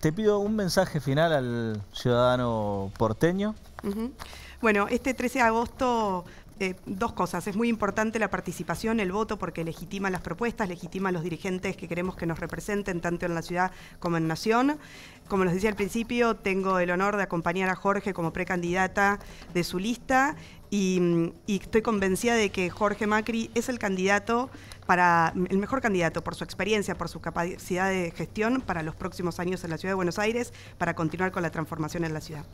te pido un mensaje final al ciudadano porteño. Bueno, este 13 de agosto eh, dos cosas. Es muy importante la participación, el voto, porque legitima las propuestas, legitima a los dirigentes que queremos que nos representen tanto en la ciudad como en Nación. Como les decía al principio, tengo el honor de acompañar a Jorge como precandidata de su lista y, mm, y, estoy convencida de que Jorge Macri es el candidato para mm, el mejor candidato por su experiencia, por su capacidad de gestión para los próximos años en la ciudad de Buenos Aires, para continuar con la transformación en la ciudad.